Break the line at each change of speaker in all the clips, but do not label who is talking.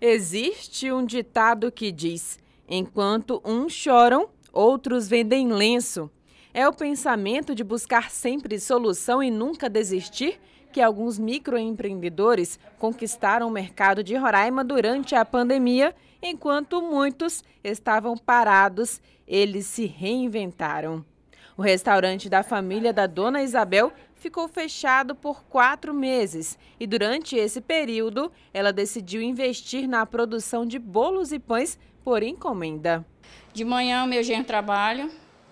Existe um ditado que diz: enquanto uns choram, outros vendem lenço. É o pensamento de buscar sempre solução e nunca desistir que alguns microempreendedores conquistaram o mercado de Roraima durante a pandemia, enquanto muitos estavam parados, eles se reinventaram. O restaurante da família da dona Isabel ficou fechado por quatro meses e, durante esse período, ela decidiu
investir na produção de bolos e pães por encomenda. De manhã, meu genro trabalha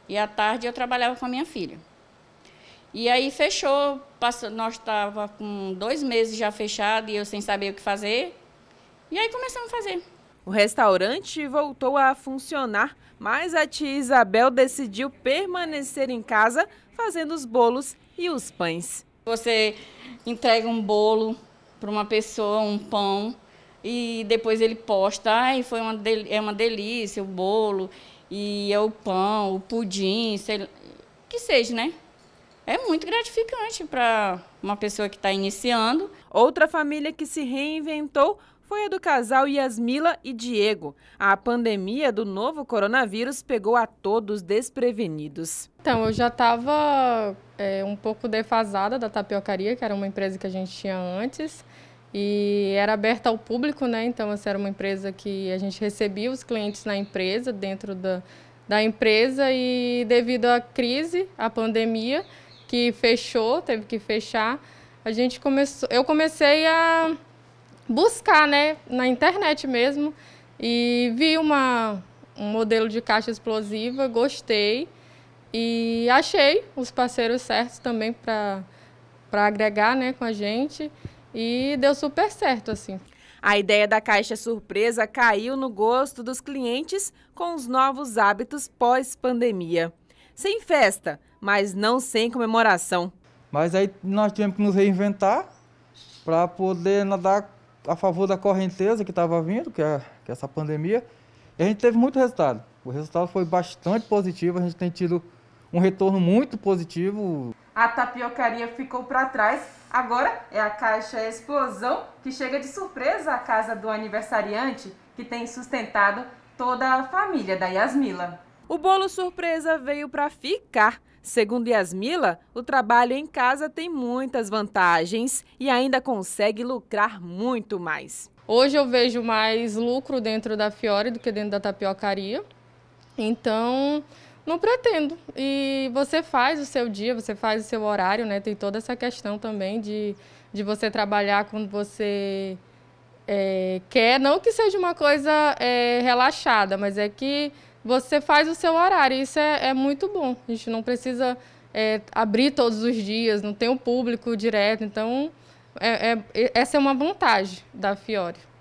e à tarde eu trabalhava com a minha filha. E aí fechou, passou, nós estávamos com dois meses já fechado e eu sem saber o que fazer. E aí começamos a fazer.
O restaurante voltou a funcionar, mas a tia Isabel decidiu permanecer em casa fazendo os bolos e os
pães. Você entrega um bolo para uma pessoa, um pão, e depois ele posta, ai, foi uma é uma delícia o bolo, e é o pão, o pudim, sei, que seja, né? É muito gratificante para uma pessoa que está iniciando. Outra família que se reinventou
foi a do casal Yasmila e Diego. A pandemia do novo coronavírus pegou a todos desprevenidos.
Então, eu já estava é, um pouco defasada da tapiocaria, que era uma empresa que a gente tinha antes. E era aberta ao público, né? Então, essa era uma empresa que a gente recebia os clientes na empresa, dentro da, da empresa. E devido à crise, à pandemia, que fechou, teve que fechar, a gente começou, eu comecei a buscar, né, na internet mesmo. E vi uma, um modelo de caixa explosiva, gostei e achei os parceiros certos também para agregar, né, com a gente. E deu super certo, assim. A
ideia da caixa surpresa caiu no gosto dos clientes com os novos hábitos pós-pandemia. Sem festa, mas não sem comemoração. Mas aí nós tivemos que nos reinventar para poder nadar a favor da correnteza que estava vindo, que é, que é essa pandemia, e a gente teve muito resultado. O resultado foi bastante positivo, a gente tem tido um retorno muito positivo. A tapiocaria ficou para trás. Agora é a caixa Explosão que chega de surpresa à casa do aniversariante que tem sustentado toda a família da Yasmila. O bolo surpresa veio para ficar. Segundo Yasmila, o trabalho em casa
tem muitas vantagens e ainda consegue lucrar muito mais. Hoje eu vejo mais lucro dentro da Fiore do que dentro da tapiocaria. Então, não pretendo. E você faz o seu dia, você faz o seu horário, né? Tem toda essa questão também de, de você trabalhar quando você é, quer. Não que seja uma coisa é, relaxada, mas é que você faz o seu horário. Isso é, é muito bom. A gente não precisa é, abrir todos os dias, não tem o público direto. Então, é, é essa é uma vantagem da Fiore.